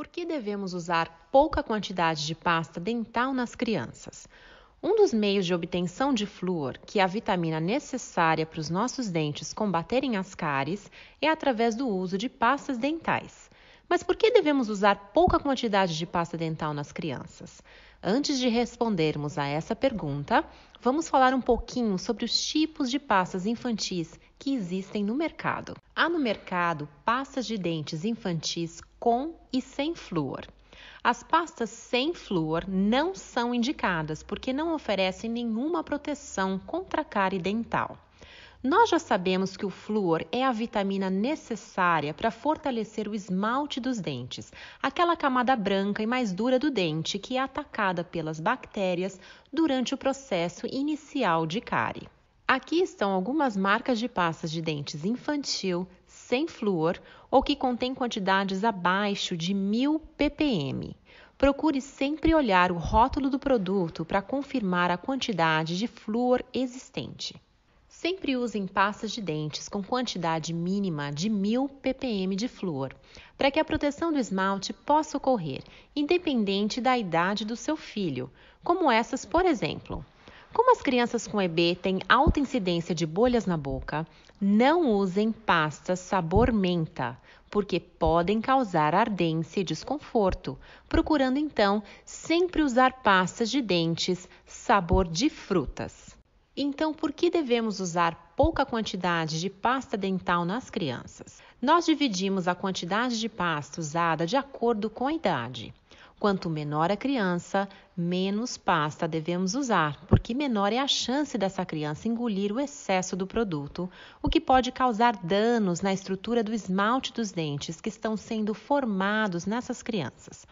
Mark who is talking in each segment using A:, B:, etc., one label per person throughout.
A: Por que devemos usar pouca quantidade de pasta dental nas crianças? Um dos meios de obtenção de flúor, que é a vitamina necessária para os nossos dentes combaterem as cáries, é através do uso de pastas dentais. Mas por que devemos usar pouca quantidade de pasta dental nas crianças? Antes de respondermos a essa pergunta, vamos falar um pouquinho sobre os tipos de pastas infantis que existem no mercado. Há no mercado pastas de dentes infantis com e sem flúor. As pastas sem flúor não são indicadas porque não oferecem nenhuma proteção contra a cárie dental. Nós já sabemos que o flúor é a vitamina necessária para fortalecer o esmalte dos dentes, aquela camada branca e mais dura do dente que é atacada pelas bactérias durante o processo inicial de cárie. Aqui estão algumas marcas de pastas de dentes infantil, sem flúor ou que contém quantidades abaixo de 1000 ppm. Procure sempre olhar o rótulo do produto para confirmar a quantidade de flúor existente. Sempre usem pastas de dentes com quantidade mínima de 1000 ppm de flúor, para que a proteção do esmalte possa ocorrer, independente da idade do seu filho, como essas, por exemplo. Como as crianças com EB têm alta incidência de bolhas na boca, não usem pastas sabor menta, porque podem causar ardência e desconforto, procurando então sempre usar pastas de dentes sabor de frutas. Então, por que devemos usar pouca quantidade de pasta dental nas crianças? Nós dividimos a quantidade de pasta usada de acordo com a idade. Quanto menor a criança, menos pasta devemos usar, porque menor é a chance dessa criança engolir o excesso do produto, o que pode causar danos na estrutura do esmalte dos dentes que estão sendo formados nessas crianças.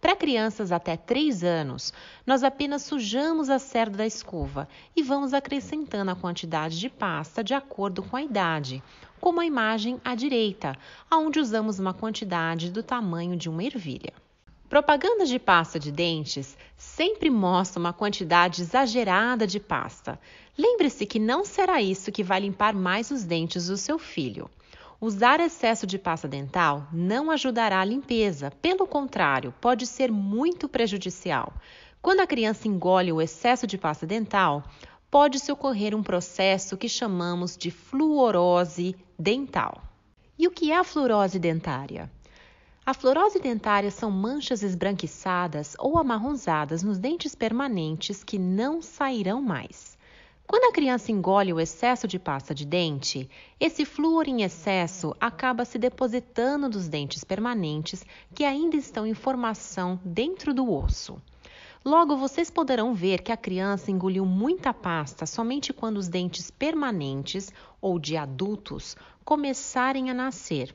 A: Para crianças até 3 anos, nós apenas sujamos a cerda da escova e vamos acrescentando a quantidade de pasta de acordo com a idade, como a imagem à direita, onde usamos uma quantidade do tamanho de uma ervilha. Propagandas de pasta de dentes sempre mostram uma quantidade exagerada de pasta. Lembre-se que não será isso que vai limpar mais os dentes do seu filho. Usar excesso de pasta dental não ajudará a limpeza, pelo contrário, pode ser muito prejudicial. Quando a criança engole o excesso de pasta dental, pode-se ocorrer um processo que chamamos de fluorose dental. E o que é a fluorose dentária? A fluorose dentária são manchas esbranquiçadas ou amarronzadas nos dentes permanentes que não sairão mais. Quando a criança engole o excesso de pasta de dente, esse flúor em excesso acaba se depositando nos dentes permanentes que ainda estão em formação dentro do osso. Logo, vocês poderão ver que a criança engoliu muita pasta somente quando os dentes permanentes ou de adultos começarem a nascer.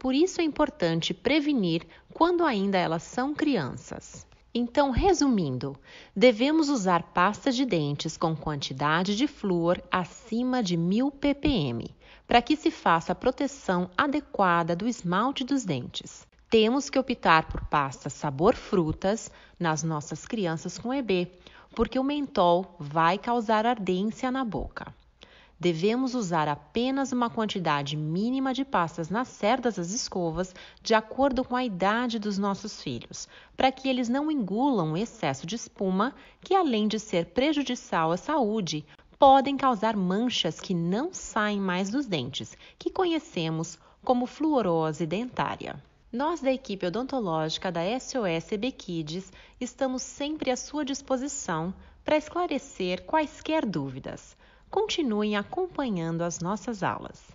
A: Por isso é importante prevenir quando ainda elas são crianças. Então, resumindo, devemos usar pasta de dentes com quantidade de flúor acima de 1000 ppm, para que se faça a proteção adequada do esmalte dos dentes. Temos que optar por pasta sabor frutas nas nossas crianças com EB, porque o mentol vai causar ardência na boca. Devemos usar apenas uma quantidade mínima de pastas nas cerdas das escovas, de acordo com a idade dos nossos filhos, para que eles não engulam o excesso de espuma, que além de ser prejudicial à saúde, podem causar manchas que não saem mais dos dentes, que conhecemos como fluorose dentária. Nós da equipe odontológica da SOS EBKids estamos sempre à sua disposição para esclarecer quaisquer dúvidas continuem acompanhando as nossas aulas.